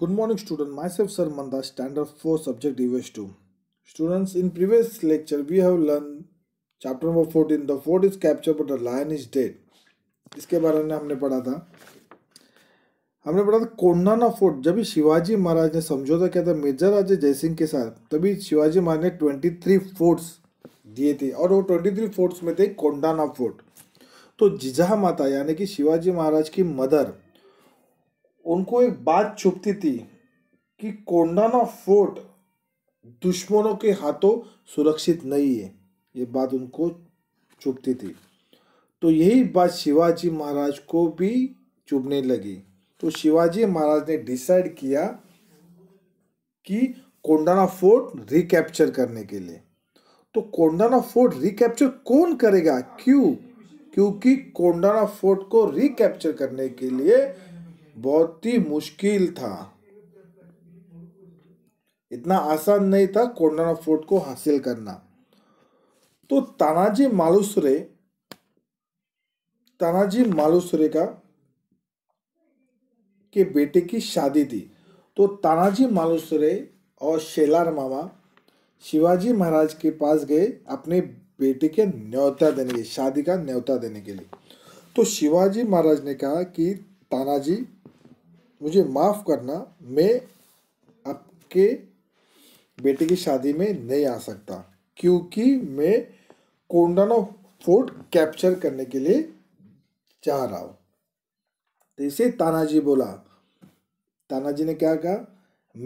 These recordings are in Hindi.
Good morning student myself sir Manda standard four subject डिवेज to students in previous lecture we have learn chapter number fourteen the fort is capture but the lion is dead इसके बारे में हमने पढ़ा था हमने पढ़ा था कोंडाना फोर्ट जब भी शिवाजी महाराज ने समझौता किया था मिर्जा राजे जयसिंह के साथ तभी शिवाजी महाराज ने ट्वेंटी थ्री फोर्ट्स दिए थे और वो ट्वेंटी थ्री फोर्ट्स में थे कोंडाना फोर्ट तो जिजा माता यानी कि शिवाजी महाराज की मदर उनको एक बात छुपती थी कि कोंडाना फोर्ट दुश्मनों के हाथों सुरक्षित नहीं है ये बात उनको चुभती थी तो यही बात शिवाजी महाराज को भी चुभने लगी तो शिवाजी महाराज ने डिसाइड किया कि कोंडाना फोर्ट रिकैप्चर करने के लिए तो कोंडाना फोर्ट रिकैप्चर कौन करेगा क्यों क्योंकि कोंडाना फोर्ट को रिकैप्चर करने के लिए बहुत ही मुश्किल था इतना आसान नहीं था कोंडाना फोर्ट को हासिल करना तो तानाजी मालुसरे तानाजी मालुसरे का के बेटे की शादी थी तो तानाजी मालुसरे और शेलार मामा शिवाजी महाराज के पास गए अपने बेटे के न्योता देने के शादी का न्योता देने के लिए तो शिवाजी महाराज ने कहा कि तानाजी मुझे माफ़ करना मैं आपके बेटे की शादी में नहीं आ सकता क्योंकि मैं कोंडाना फोर्ट कैप्चर करने के लिए चाह रहा हूँ तो इसे तानाजी बोला तानाजी ने क्या कहा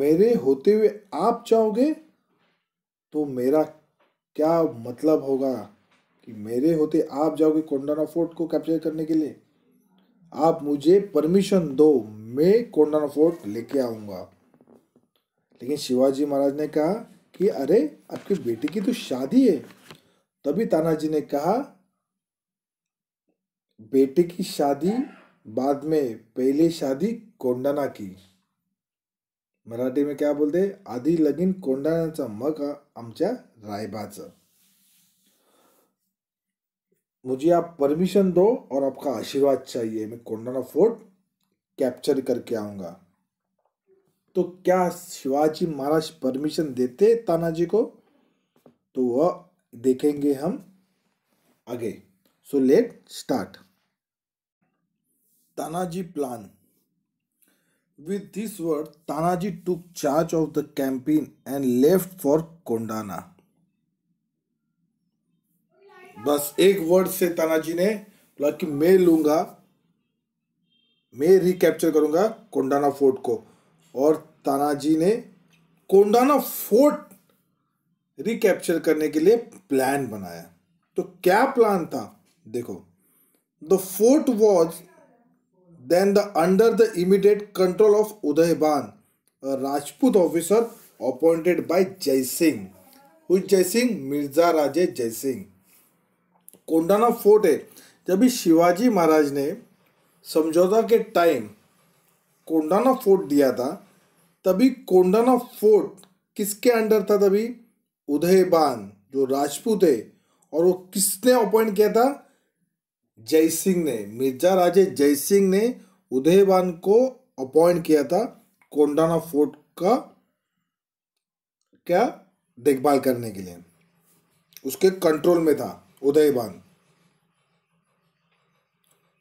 मेरे होते हुए आप चाहोगे तो मेरा क्या मतलब होगा कि मेरे होते आप जाओगे कोंडाना फोर्ट को कैप्चर करने के लिए आप मुझे परमिशन दो मैं कोंडाना फोर्ट लेके आऊँगा लेकिन शिवाजी महाराज ने कहा कि अरे आपकी बेटी की तो शादी है तभी तानाजी ने कहा बेटे की शादी बाद में पहले शादी कोंडाना की मराठी में क्या बोलते आधी लगिन कोंडाण्याचा मग आमच्या रायबाचं मुझे आप परमिशन दो और आपका आशीर्वाद चाहिए मैं कोंडाना फोर्ट कैप्चर करके आऊंगा तो क्या शिवाजी महाराज परमिशन देते तानाजी को तो वह देखेंगे हम आगे so let start Tanaji plan with this word Tanaji took charge of the campaign and left for Kondana बस एक वर्ड से तानाजी ने बोला कि मैं लूंगा मैं रिकैप्चर करूंगा कोंडाना फोर्ट को और तानाजी ने कोंडाना फोर्ट रिकैप्चर करने के लिए प्लान बनाया तो क्या प्लान था देखो the fort was then the under the immediate control of Udaybhan Rajput officer appointed by Jai Singh हुई जय सिंह मिर्जा राजे जय सिंह कोंडाना फोर्ट है जब शिवाजी महाराज ने समझौता के टाइम कोंडाना फोर्ट दिया था तभी कोंडाना फोर्ट किसके अंडर था तभी उदयबान जो राजपूत है और वो किसने अपॉइंट किया था जय सिंह ने मिर्जा राजे जय सिंह ने उदयबान को अपॉइंट किया था कोंडाना फोर्ट का क्या देखभाल करने के लिए उसके कंट्रोल में था उदयबान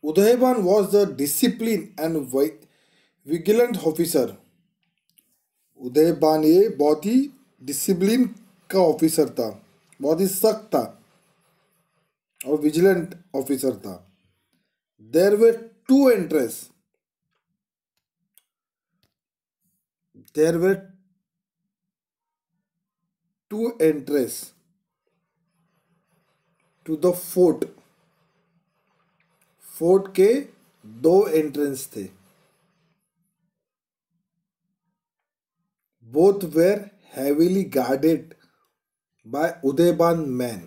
Udayban was the disciplined and vigilant officer. उदयबान ये बहुत ही डिसिप्लिन का ऑफिसर था बहुत ही सख्त था और विजिलेंट ऑफिसर था there were two entrance there were two entrance to the fort fort के दो एंट्रेंस थे both were heavily guarded by Udaybhan man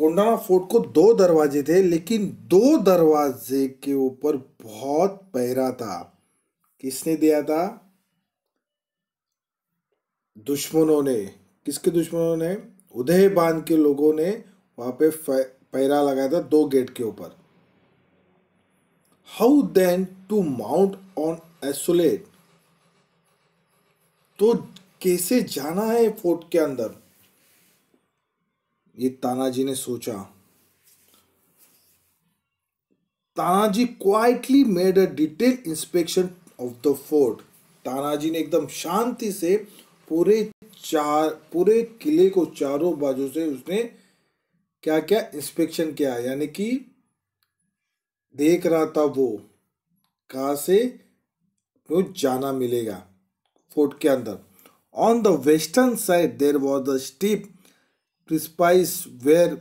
Kondana fort को दो दरवाजे थे लेकिन दो दरवाजे के ऊपर बहुत पहरा था किसने दिया था दुश्मनों ने किसके दुश्मनों ने उदयबान के लोगों ने वहां पे पैरा लगाया था दो गेट के ऊपर how then to mount an assault तो कैसे जाना है फोर्ट के अंदर ये तानाजी ने सोचा Tanaji quietly made a detail inspection of the fort Tanaji ने एकदम शांति से पूरे चार पूरे किले को चारों बाजू से उसने क्या क्या इंस्पेक्शन किया यानी कि देख रहा था वो कहाँ से वो जाना मिलेगा फोर्ट के अंदर on the western side there was a steep precipice where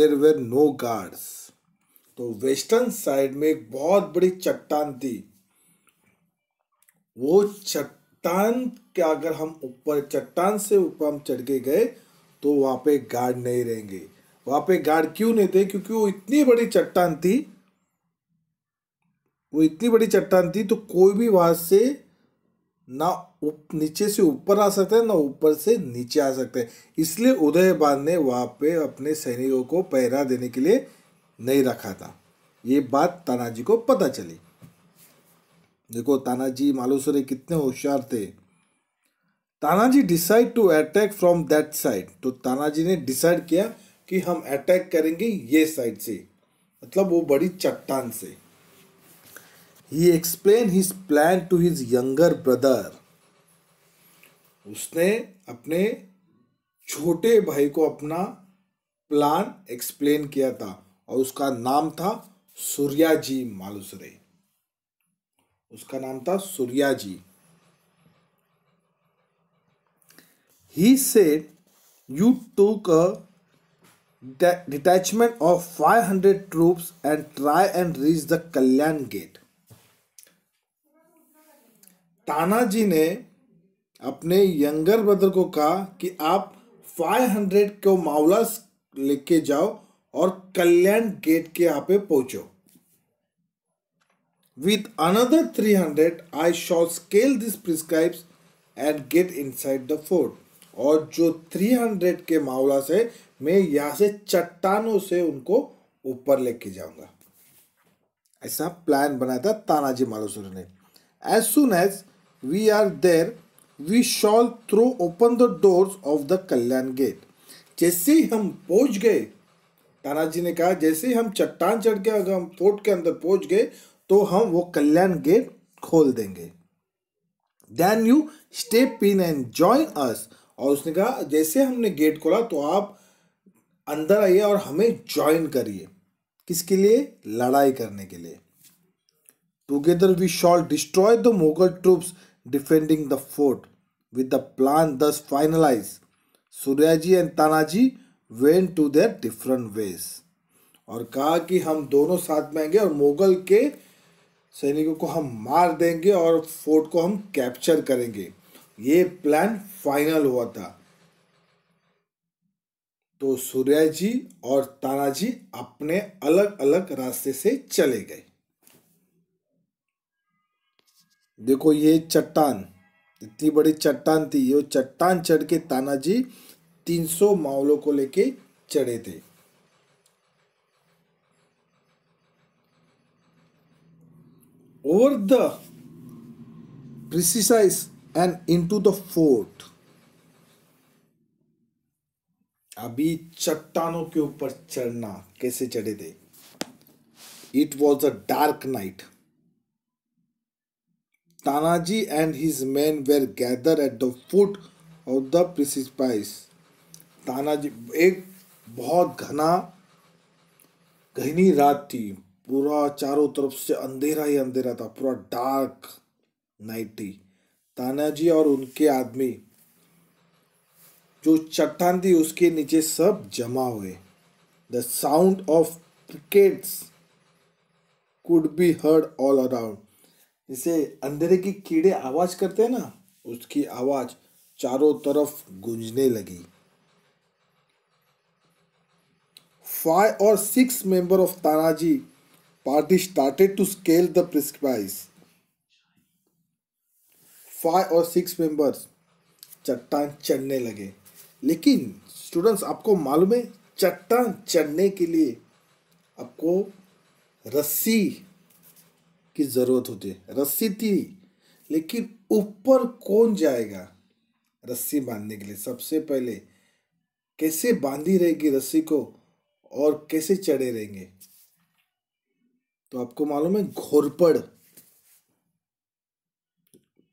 there were no guards तो वेस्टर्न साइड में एक बहुत बड़ी चट्टान थी वो चट्टान के अगर हम ऊपर चट्टान से ऊपर हम चढ़ के गए तो वहाँ पे गार्ड नहीं रहेंगे वहां पे गार्ड क्यों नहीं थे क्योंकि वो इतनी बड़ी चट्टान थी वो इतनी बड़ी चट्टान थी तो कोई भी वहां से ना उप नीचे से ऊपर आ सकते हैं ना ऊपर से नीचे आ सकते हैं इसलिए उदय बान ने वहाँ पे अपने सैनिकों को पहरा देने के लिए नहीं रखा था ये बात तानाजी को पता चली देखो तानाजी मालूसरे कितने होशियार थे Tanaji decide to attack from that side तो तानाजी ने डिसाइड किया कि हम अटैक करेंगे ये साइड से मतलब वो बड़ी चट्टान से ही explain his plan to his younger brother उसने अपने छोटे भाई को अपना प्लान एक्सप्लेन किया था और उसका नाम था सूर्याजी मालुसरे उसका नाम था सूर्याजी ही said you took a five hundred 500 and try and reach the Kalyan gate Tana Tanaji ने अपने यंगर ब्रदर को कहा कि आप 500 को मावला लेके जाओ और कल्याण गेट के यहां पे पहुंचो with another three hundred I shall scale this precipice and get inside the fort और जो थ्री हंड्रेड के मावला से मैं यहाँ से चट्टानों से उनको ऊपर लेके जाऊंगा ऐसा प्लान बनाया था तानाजी मालूसर ने as soon as we are there we shall throw open the doors of the Kalyan gate जैसे ही हम पहुंच गए तानाजी ने कहा जैसे ही हम चट्टान चढ़ के अगर हम फोर्ट के अंदर पहुंच गए तो हम वो कल्याण गेट खोल देंगे then you step in and join us और उसने कहा जैसे हमने गेट खोला तो आप अंदर आइए और हमें ज्वाइन करिए किसके लिए लड़ाई करने के लिए together we shall destroy the Mughal troops defending the fort the plan thus finalised Surya ji and Tanaji went to their different ways और कहा कि हम दोनों साथ में आएंगे और मुगल के सैनिकों को हम मार देंगे और फोर्ट को हम कैप्चर करेंगे ये प्लान फाइनल हुआ था तो सूर्या जी और तानाजी अपने अलग अलग रास्ते से चले गए देखो ये चट्टान इतनी बड़ी चट्टान थी ये चट्टान चढ़ के तानाजी तीन सौ मावलों को लेके चढ़े थे over the precipice and into the fort अभी चट्टानों के ऊपर चढ़ना कैसे चढ़े थे it was a dark night Tanaji and his man were gather at the foot of the precipice Tanaji एक बहुत घना घनी रात थी पूरा चारों तरफ से अंधेरा ही अंधेरा था पूरा डार्क नाइट थी तानाजी और उनके आदमी जो चट्टान थी उसके नीचे सब जमा हुए the sound of crickets could be heard all around जैसे अंधेरे की कीड़े आवाज़ करते हैं ना उसकी आवाज़ चारों तरफ गूंजने लगी फाइव और six member of Tanaji party started to scale the precipice five और सिक्स मेंबर्स चट्टान चढ़ने लगे लेकिन स्टूडेंट्स आपको मालूम है चट्टान चढ़ने के लिए आपको रस्सी की ज़रूरत होती है रस्सी थी लेकिन ऊपर कौन जाएगा रस्सी बांधने के लिए सबसे पहले कैसे बांधी रहेगी रस्सी को और कैसे चढ़े रहेंगे तो आपको मालूम है घोरपड़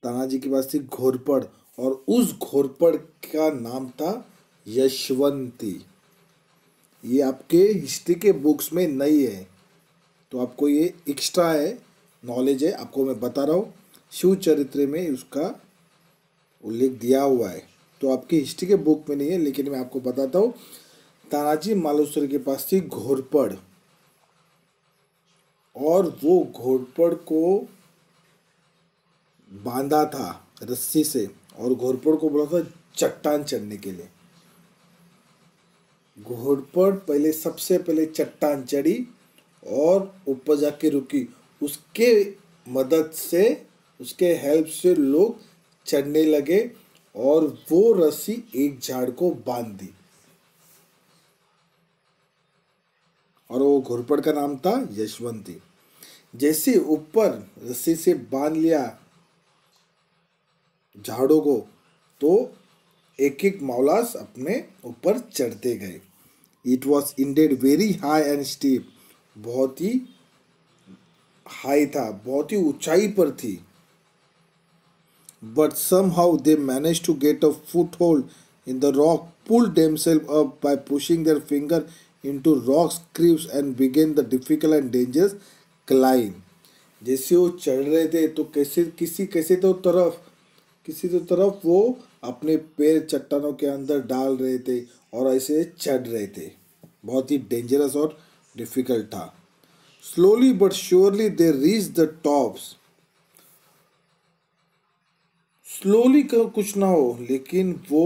तानाजी के पास थी घोरपड़ और उस घोरपड़ का नाम था यशवंती ये आपके हिस्ट्री के बुक्स में नहीं है तो आपको ये एक्स्ट्रा है नॉलेज है आपको मैं बता रहा हूँ शिव चरित्र में उसका उल्लेख दिया हुआ है तो आपकी हिस्ट्री के बुक में नहीं है लेकिन मैं आपको बताता हूँ तानाजी मालोसर के पास थी घोरपड़ और वो घोड़पड़ को बांधा था रस्सी से और घोड़पड़ को बोला था चट्टान चढ़ने के लिए घोरपड़ पहले सबसे पहले चट्टान चढ़ी और ऊपर जाके रुकी उसके मदद से उसके हेल्प से लोग चढ़ने लगे और वो रस्सी एक झाड़ को बांध दी और वो घोड़पड़ का नाम था यशवंती जैसे ऊपर रस्सी से बांध लिया झाड़ों को तो एक एक मौलास अपने ऊपर चढ़ते गए it was indeed very high and steep बहुत ही हाई था बहुत ही ऊंचाई पर थी but somehow they manage to get a foothold in the rock pull themselves up by pushing their finger into rock crevices and began the difficult and dangerous climb जैसे वो चढ़ रहे थे तो कैसे किसी कैसे तो तरफ किसी तो तरफ वो अपने पैर चट्टानों के अंदर डाल रहे थे और ऐसे चढ़ रहे थे बहुत ही डेंजरस और डिफिकल्ट था slowly but surely they reach the tops slowly का कुछ ना हो लेकिन वो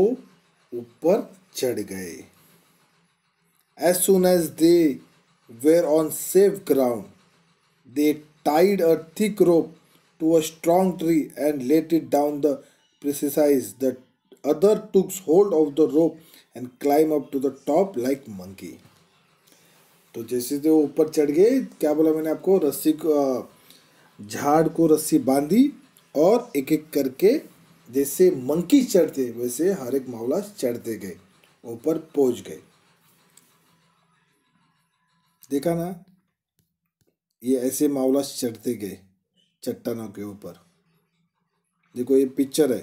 ऊपर चढ़ गए as soon as they were on safe ground they tied a thick rope to a strong tree and let it down the precipice. The other took hold of the rope and climb up to the top like monkey. तो जैसे जो ऊपर चढ़ गए क्या बोला मैंने आपको रस्सी को झाड़ को रस्सी बांधी और एक एक करके जैसे मंकी चढ़ते वैसे हर एक मावला चढ़ते गए ऊपर पहुंच गए देखा ना ये ऐसे मावला चढ़ते गए चट्टानों के ऊपर देखो ये पिक्चर है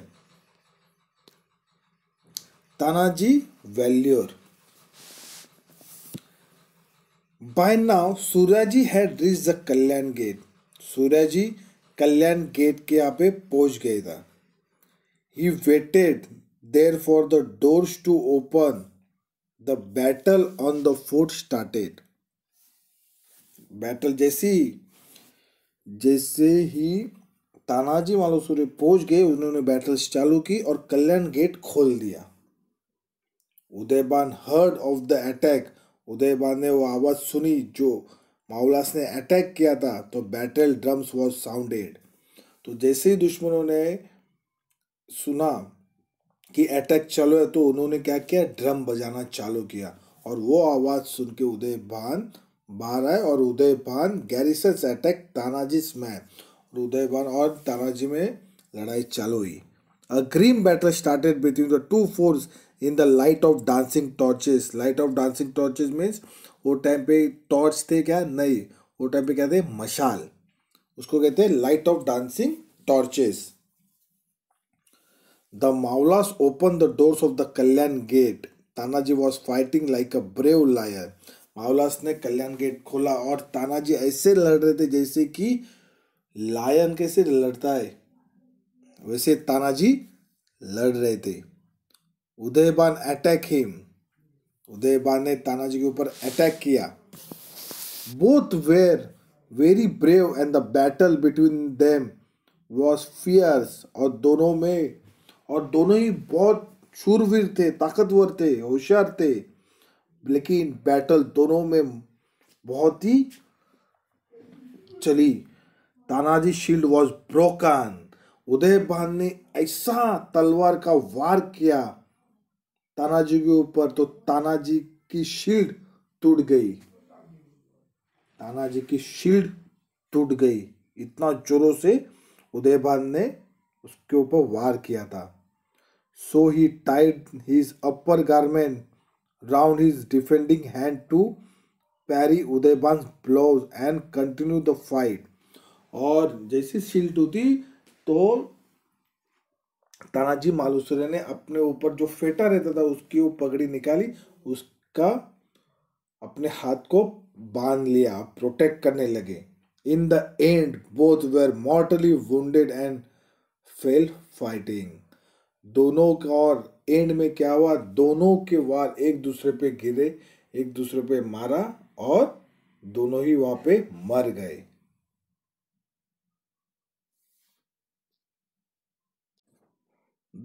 Tanaji valour by now Suryaji had reach the Kalyan gate Suryaji Kalyan gate के यहाँ पे पहुंच गए था he waited there for the doors to open the battle on the fort started battle जैसी जैसे ही तानाजी मालूसुरे पहुंच गए उन्होंने बैटल्स चालू की और कल्याण गेट खोल दिया Udaybhan heard of the attack Udaybhan ने वो आवाज़ सुनी जो माउलास ने अटैक किया था तो बैटल ड्रम्स वॉज साउंडेड तो जैसे ही दुश्मनों ने सुना कि अटैक चालू है तो उन्होंने क्या किया ड्रम बजाना चालू किया और वो आवाज़ सुन के उदयबान बारह और उदय पान गैरिसन अटैक तानाजी में और पान और तानाजी में लड़ाई चालू हुई a grim battle started between the two force in the light of dancing torches light of dancing torches means वो टाइम पे टॉर्च थे क्या नहीं वो टाइम पे कहते मशाल उसको कहते हैं light of dancing torches the Mavlas open the doors of the Kalyan gate Tanaji was fighting like a brave lion Mavlas ने कल्याण गेट खोला और तानाजी ऐसे लड़ रहे थे जैसे कि लायन कैसे लड़ता है वैसे तानाजी लड़ रहे थे उदयबान अटैक हिम उदयबान ने तानाजी के ऊपर अटैक किया both were very brave and the battle between them was fierce और दोनों में और दोनों ही बहुत शूरवीर थे ताकतवर थे होशियार थे लेकिन बैटल दोनों में बहुत ही चली Tanaji shield was broken Udaybhan ने ऐसा तलवार का वार किया तानाजी के ऊपर तो तानाजी की शील्ड टूट गई तानाजी की शील्ड टूट गई इतना जोरों से उदय भान ने उसके ऊपर वार किया था so he tied his upper garment round his defending hand to parry Udayban's blows and continue the fight. और जैसी शील्ड टूटी तो तानाजी मालूसरे ने अपने ऊपर जो फेटा रहता था उसकी वो पगड़ी निकाली उसका अपने हाथ को बांध लिया प्रोटेक्ट करने लगे in the end both were mortally wounded and fell fighting दोनों का और एंड में क्या हुआ दोनों के वार एक दूसरे पे गिरे एक दूसरे पे मारा और दोनों ही वहां पे मर गए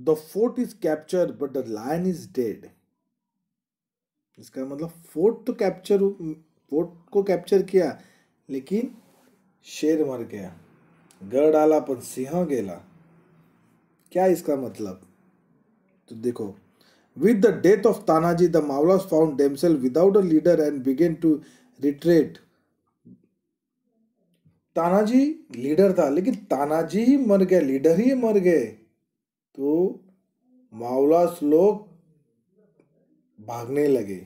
the fort is capture but the lion is dead इसका मतलब फोर्ट तो कैप्चर फोर्ट को कैप्चर किया लेकिन शेर मर गया गढ़ आला पर सिंह गेला क्या इसका मतलब तो देखो with the death of Tanaji the Mavlas found themselves without a leader and began to retreat Tanaji leader था लेकिन तानाजी ही मर गए लीडर ही मर गए तो मावलास लोग भागने लगे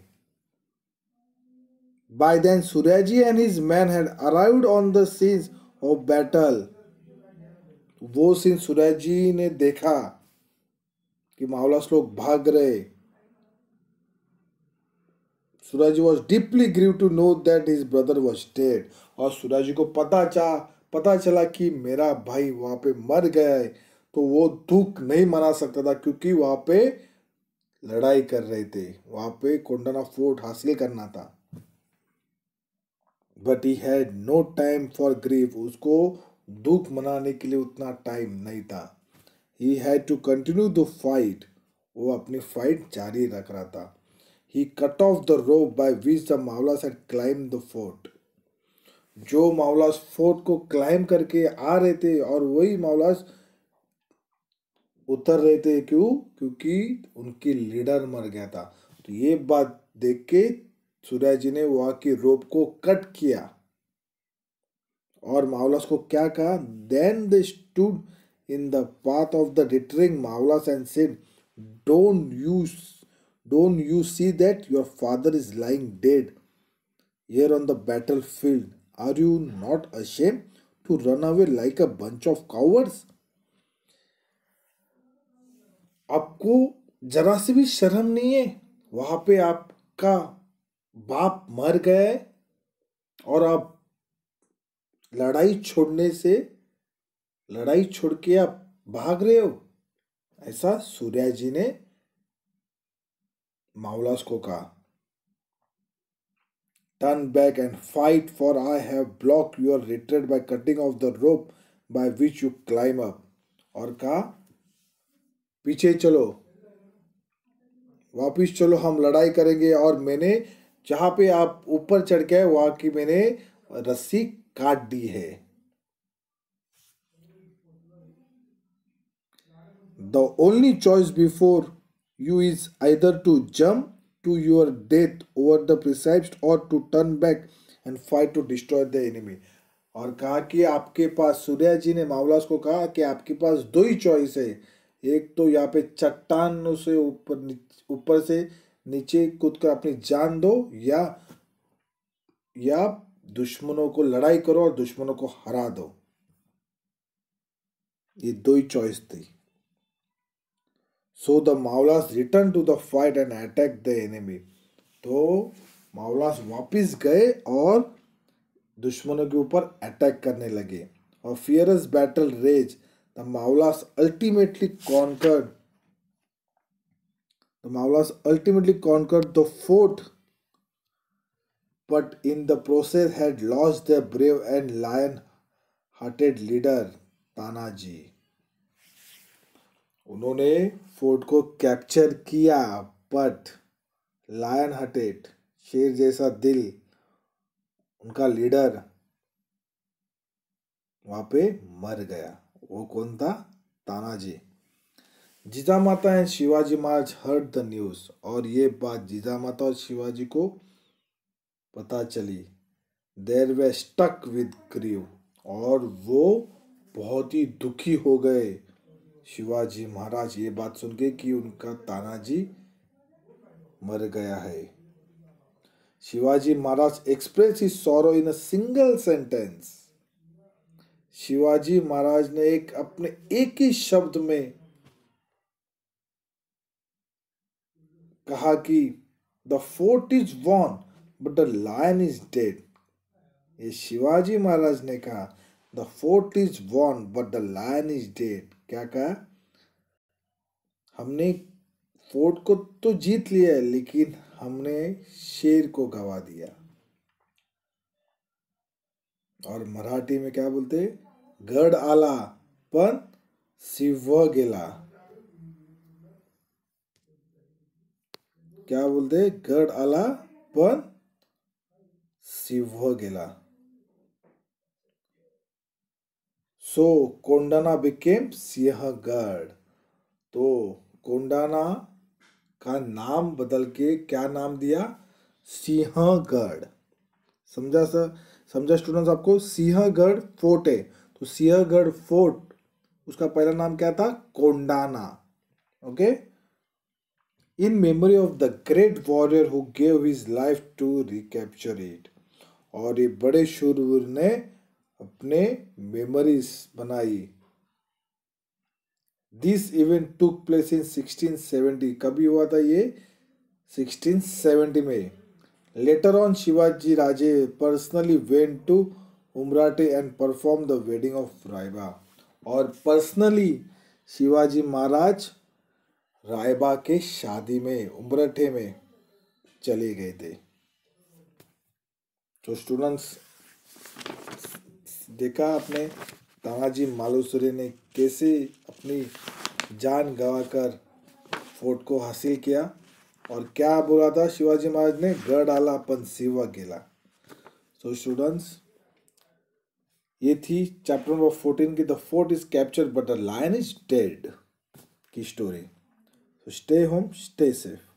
by then Suryaji and his men had arrived on the scenes of battle वो सीन सूर्याजी ने देखा कि मावलास लोग भाग रहे Suryaji was deeply grieved to know that his brother was dead और सूराजी को पता चा पता चला कि मेरा भाई वहाँ पे मर गया है तो वो दुख नहीं मना सकता था क्योंकि वहाँ पे लड़ाई कर रहे थे वहाँ पे कोंडाना फोर्ट हासिल करना था but he had no time for grief उसको दुख मनाने के लिए उतना टाइम नहीं था he had to continue the fight वो अपनी फाइट जारी रख रहा था he cut off the rope by which the Mavlas had climbed the fort जो मावलास फोर्ट को क्लाइम करके आ रहे थे और वही मावलास उतर रहे थे क्यों क्योंकि उनकी लीडर मर गया था तो ये बात देख के सूर्या जी ने वहां की रोप को कट किया और मावलास को क्या कहा then they stood in the path of the deterring mawlas and said, Don't you, don't you see that your father is lying dead here on the battlefield? Are you not ashamed to run away like a bunch of cowards? आपको जरा से भी शर्म नहीं है वहाँ पे आपका बाप मर गया है और आप लड़ाई छोड़ने से लड़ाई छोड़ के आप भाग रहे हो ऐसा सूर्या जी ने मावलास को कहा turn back and fight for I have block your retreat by cutting off the rope by which you climb up और कहा पीछे चलो वापिस चलो हम लड़ाई करेंगे और मैंने जहाँ पे आप ऊपर चढ़ के वहाँ की मैंने रस्सी काट दी है the only choice before you is either to jump to your death over the precipice or to turn back and fight to destroy the enemy और कहा कि आपके पास सूर्या जी ने मावलास को कहा कि आपके पास दो ही चॉइस है एक तो यहाँ पे चट्टान से ऊपर ऊपर से नीचे कूद कर अपनी जान दो या या दुश्मनों को लड़ाई करो और दुश्मनों को हरा दो ये दो ही चॉइस थी so the Mavlas return to the fight and attack the enemy तो मावलास वापस गए और दुश्मनों के ऊपर अटैक करने लगे और fierce battle rage the Mavlas ultimately conquered the Mavlas ultimately conquered the fort but in the process had lost the brave and lion hearted leader Tanaji उन्होंने फोर्ट को कैप्चर किया बट लायन हटेड शेर जैसा दिल उनका लीडर वहां पे मर गया वो कौन था Tanaji Jija Mata and Shivaji Maharaj heard the news और ये बात जीजा माता और शिवाजी को पता चली they were stuck with grief और वो बहुत ही दुखी हो गए शिवाजी महाराज ये बात सुन के कि उनका तानाजी मर गया है Shivaji Maharaj expressed his sorrow in a single sentence Shivaji Maharaj ने एक अपने एक ही शब्द में कहा कि the fort is won but the lion is dead ये शिवाजी महाराज ने कहा the fort is won but the lion is dead क्या कहा हमने फोर्ट को तो जीत लिया है लेकिन हमने शेर को गवा दिया और मराठी में क्या बोलते गढ़ आला पर शिव गेला क्या बोलते गढ़ आला पर शिव गेला सो कोंडाना बिकेम सिंहगढ़ तो कोंडाना का नाम बदल के क्या नाम दिया सिंहगढ़ समझा सर समझा स्टूडेंट्स आपको सिंहगढ़ फोर्ट है तो सिंहगढ़ फोर्ट उसका पहला नाम क्या था Kondana okay in memory of the great warrior who gave his life to recapture it और ये बड़े शूरवीर ने अपने मेमोरीज बनाई this event took place in 1670 कभी हुआ था ये 1670 में later on Shivaji Raje personally went to Umrathe and perform the wedding of Rayba और पर्सनली शिवाजी महाराज रायबा के शादी में उमराठे में चले गए थे तो स्टूडेंट्स देखा आपने तानाजी मालूसरे ने कैसे अपनी जान कर फोर्ट को हासिल किया और क्या बोला था शिवाजी महाराज ने गढ़ डाला अपन सेवा गेला सो स्टूडेंट्स ये थी चैप्टर नंबर फोर्टीन की the fort is capture but the lion is dead की story stay home stay safe